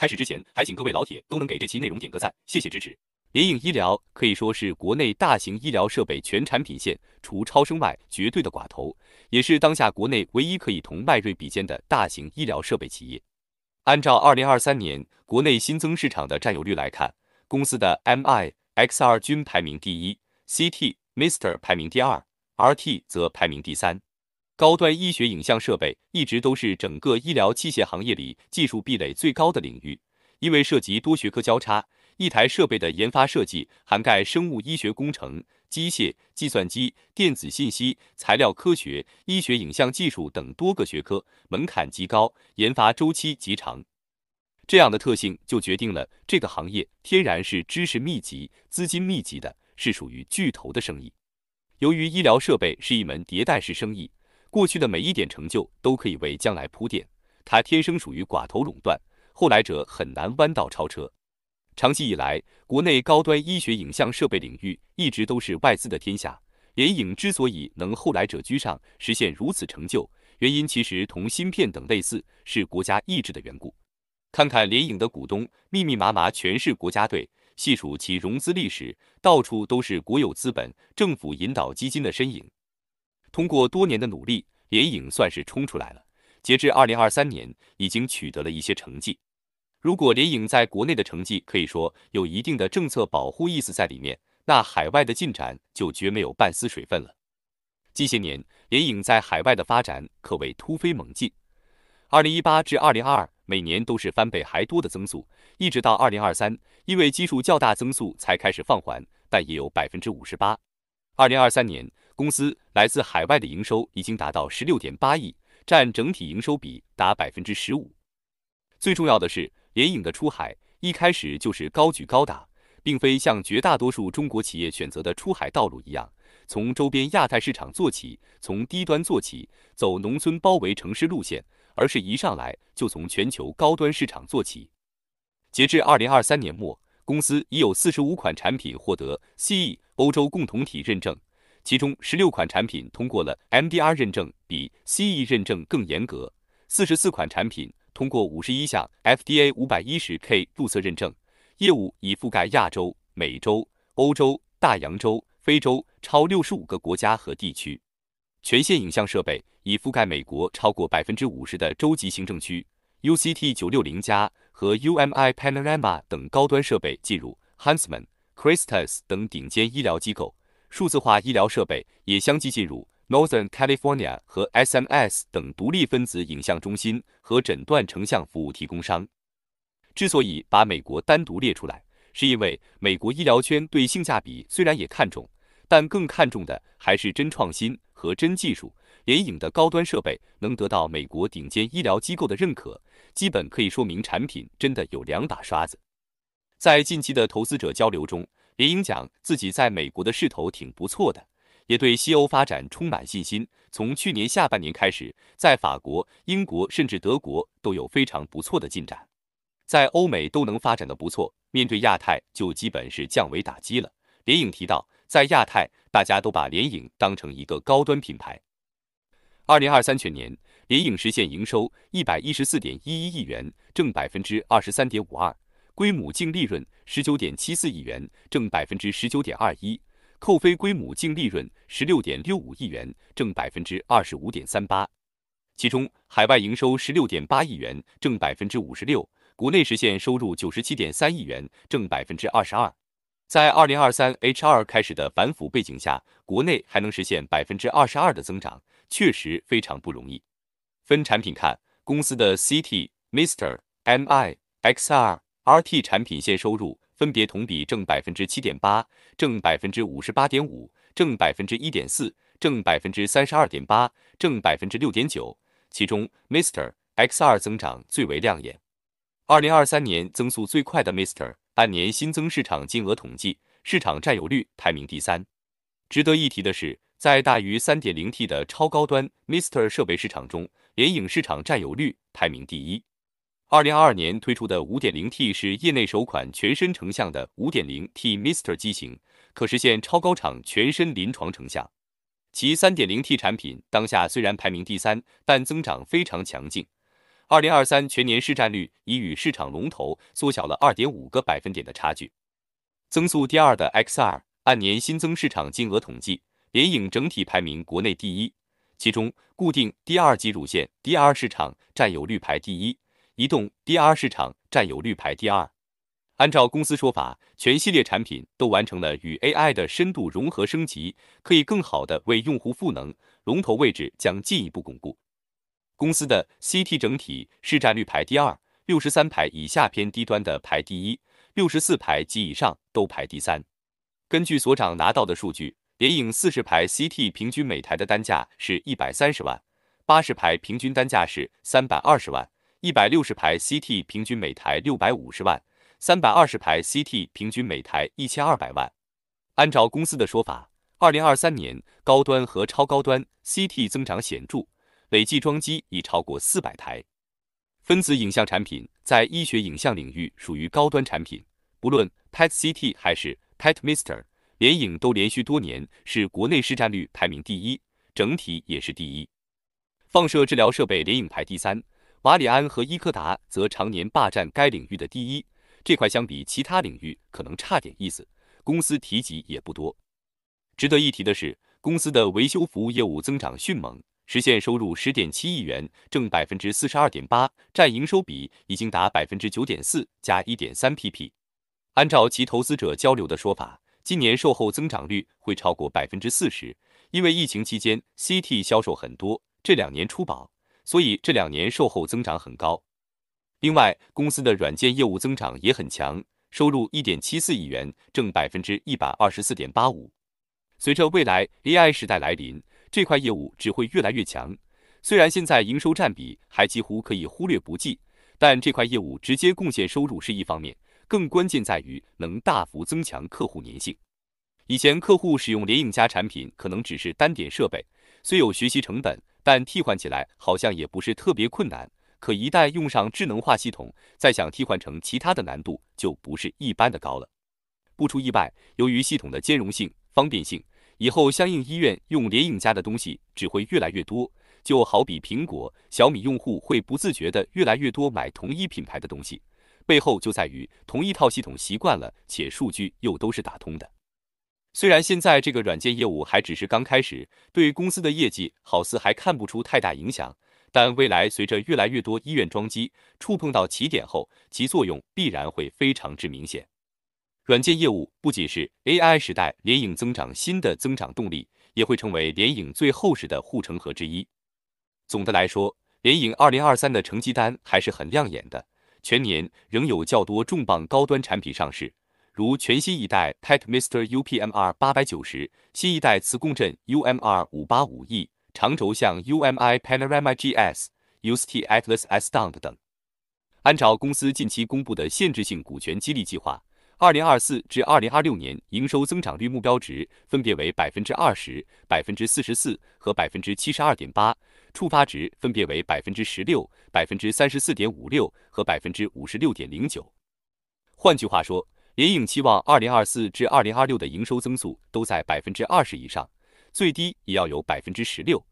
开始之前，还请各位老铁都能给这期内容点个赞，谢谢支持。联影医疗可以说是国内大型医疗设备全产品线，除超声外，绝对的寡头，也是当下国内唯一可以同迈瑞比肩的大型医疗设备企业。按照二零二三年国内新增市场的占有率来看，公司的 M I X R 均排名第一，C T Mister 排名第二，R T 则排名第三。高端医学影像设备一直都是整个医疗器械行业里技术壁垒最高的领域，因为涉及多学科交叉，一台设备的研发设计涵盖生物医学工程、机械、计算机、电子信息、材料科学、医学影像技术等多个学科，门槛极高，研发周期极长。这样的特性就决定了这个行业天然是知识密集、资金密集的，是属于巨头的生意。由于医疗设备是一门迭代式生意。过去的每一点成就都可以为将来铺垫。它天生属于寡头垄断，后来者很难弯道超车。长期以来，国内高端医学影像设备领域一直都是外资的天下。联影之所以能后来者居上，实现如此成就，原因其实同芯片等类似，是国家意志的缘故。看看联影的股东，密密麻麻全是国家队。细数其融资历史，到处都是国有资本、政府引导基金的身影。通过多年的努力，联影算是冲出来了。截至二零二三年，已经取得了一些成绩。如果联影在国内的成绩可以说有一定的政策保护意思在里面，那海外的进展就绝没有半丝水分了。近些年，联影在海外的发展可谓突飞猛进。二零一八至二零二二，每年都是翻倍还多的增速，一直到二零二三，因为基数较大，增速才开始放缓，但也有百分之五十八。二零二三年，公司来自海外的营收已经达到十六点八亿，占整体营收比达百分之十五。最重要的是，联影的出海一开始就是高举高打，并非像绝大多数中国企业选择的出海道路一样，从周边亚太市场做起，从低端做起，走农村包围城市路线，而是一上来就从全球高端市场做起。截至二零二三年末。公司已有四十五款产品获得 CE 欧洲共同体认证，其中十六款产品通过了 MDR 认证，比 CE 认证更严格。四十四款产品通过五十一项 FDA 五百一十 K 注册认证。业务已覆盖亚洲、美洲、欧洲、大洋洲、非洲超六十五个国家和地区。全线影像设备已覆盖美国超过百分之五十的州级行政区。UCT 九六零加。和 UMI Panorama 等高端设备进入 Huntsman, Christus 等顶尖医疗机构，数字化医疗设备也相继进入 Northern California 和 SMS 等独立分子影像中心和诊断成像服务提供商。之所以把美国单独列出来，是因为美国医疗圈对性价比虽然也看重，但更看重的还是真创新和真技术。联影的高端设备能得到美国顶尖医疗机构的认可。基本可以说明产品真的有两把刷子。在近期的投资者交流中，联影讲自己在美国的势头挺不错的，也对西欧发展充满信心。从去年下半年开始，在法国、英国甚至德国都有非常不错的进展。在欧美都能发展的不错，面对亚太就基本是降维打击了。联影提到，在亚太大家都把联影当成一个高端品牌。二零二三全年。联影实现营收一百一十四点一一亿元，正百分之二十三点五二，归母净利润十九点七四亿元，正百分之十九点二一，扣非归母净利润十六点六五亿元，正百分之二十五点三八。其中，海外营收十六点八亿元，正百分之五十六；国内实现收入九十七点三亿元，正百分之二十二。在二零二三 H 二开始的反腐背景下，国内还能实现百分之二十二的增长，确实非常不容易。分产品看，公司的 CT、m r Mi、x r RT 产品线收入分别同比正百分之七点八、正百分之五十八点五、正百分之一点四、正百分之三十二点八、正百分之六点九。其中，Mister X2 增长最为亮眼，二零二三年增速最快的 Mister 按年新增市场金额统计，市场占有率排名第三。值得一提的是。在大于三点零 T 的超高端 Mister 设备市场中，联影市场占有率排名第一。二零二二年推出的五点零 T 是业内首款全身成像的五点零 T Mister 机型，可实现超高场全身临床成像。其三点零 T 产品当下虽然排名第三，但增长非常强劲。二零二三全年市占率已与市场龙头缩小了二点五个百分点的差距。增速第二的 X r 按年新增市场金额统计。联影整体排名国内第一，其中固定 DR 级乳腺 DR 市场占有率排第一，移动 DR 市场占有率排第二。按照公司说法，全系列产品都完成了与 AI 的深度融合升级，可以更好的为用户赋能，龙头位置将进一步巩固。公司的 CT 整体市占率排第二，六十三排以下偏低端的排第一，六十四排及以上都排第三。根据所长拿到的数据。联影四十排 CT 平均每台的单价是一百三十万，八十排平均单价是三百二十万，一百六十排 CT 平均每台六百五十万，三百二十排 CT 平均每台一千二百万。按照公司的说法，二零二三年高端和超高端 CT 增长显著，累计装机已超过四百台。分子影像产品在医学影像领域属于高端产品，不论 PET CT 还是 PET MISTR e。联影都连续多年是国内市占率排名第一，整体也是第一。放射治疗设备联影排第三，瓦里安和医科达则常年霸占该领域的第一。这块相比其他领域可能差点意思，公司提及也不多。值得一提的是，公司的维修服务业务增长迅猛，实现收入十点七亿元，正百分之四十二点八，占营收比已经达百分之九点四加一点三 pp。按照其投资者交流的说法。今年售后增长率会超过百分之四十，因为疫情期间 CT 销售很多，这两年出保，所以这两年售后增长很高。另外，公司的软件业务增长也很强，收入一点七四亿元，正百分之一百二十四点八五。随着未来 AI 时代来临，这块业务只会越来越强。虽然现在营收占比还几乎可以忽略不计，但这块业务直接贡献收入是一方面。更关键在于能大幅增强客户粘性。以前客户使用联影家产品可能只是单点设备，虽有学习成本，但替换起来好像也不是特别困难。可一旦用上智能化系统，再想替换成其他的难度就不是一般的高了。不出意外，由于系统的兼容性、方便性，以后相应医院用联影家的东西只会越来越多。就好比苹果、小米用户会不自觉的越来越多买同一品牌的东西。背后就在于同一套系统习惯了，且数据又都是打通的。虽然现在这个软件业务还只是刚开始，对公司的业绩好似还看不出太大影响，但未来随着越来越多医院装机触碰到起点后，其作用必然会非常之明显。软件业务不仅是 AI 时代联影增长新的增长动力，也会成为联影最厚实的护城河之一。总的来说，联影2023的成绩单还是很亮眼的。全年仍有较多重磅高端产品上市，如全新一代 PET MR UPMR 八百九十、新一代磁共振 UMR 五八五 E、长轴向 UMI Panorama GS、UST Atlas Stand 等。按照公司近期公布的限制性股权激励计划，二零二四至二零二六年营收增长率目标值分别为百分之二十、百分之四十四和百分之七十二点八。触发值分别为百分之十六、百分之三十四点五六和百分之五十六点零九。换句话说，联影期望二零二四至二零二六的营收增速都在百分之二十以上，最低也要有百分之十六。